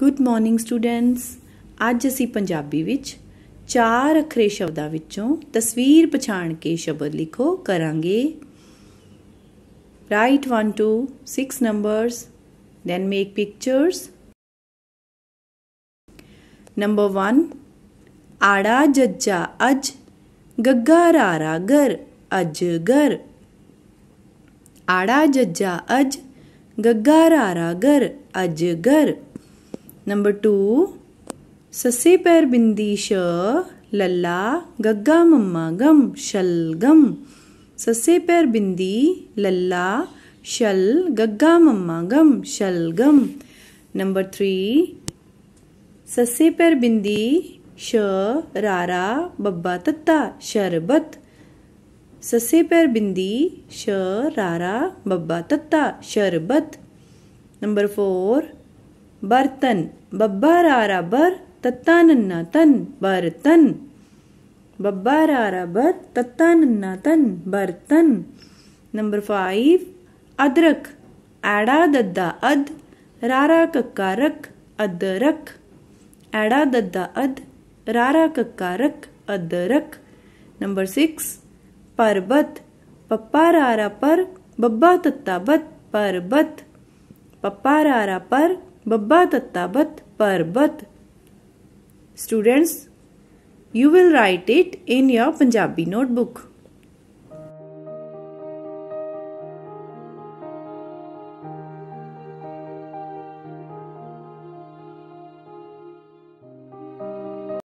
good morning students ਅੱਜ ਅਸੀਂ ਪੰਜਾਬੀ ਵਿੱਚ ਚਾਰ ਅਖਰੇ ਸ਼ਬਦਾਂ ਵਿੱਚੋਂ ਤਸਵੀਰ ਪਛਾਣ ਕੇ ਸ਼ਬਦ ਲਿਖੋ ਕਰਾਂਗੇ write 1 to 6 numbers then make pictures number 1 आड़ा जज्जा अज गग्गा रारा गर अज गर आड़ा जज्जा अज गग्गा रारा गर अज गर नंबर टू ससे पैर बिंदी श लल्ला गग्गा मम्मा गम शल गम ससे पैर बिंदी लल्ला शल गग्गा मम्मा गम शल गम नंबर थ्री ससे पैर बिंदी श रारा बब्बा तत्ता शरबत ससे पैर बिंदी श रारा बब्बा तत्ता शरबत नंबर फोर बर्तन बब्बारारा बर तत्ता नन्ना तन बर्तन बब्बारारा बर तत्ता नन्ना तन बर्तन नंबर फाइव अदरक एडा दद्दा अद रारा कक्का रक अदरक एडा दद्दा अद रारा कक्का रक अदरक नंबर सिक्स पर्वत पप्पा रारा पर बब्बा तत्ता बत पर्वत पप्पा रारा पर बब्बा तत्ता बत पर बत students you will write it in your Punjabi notebook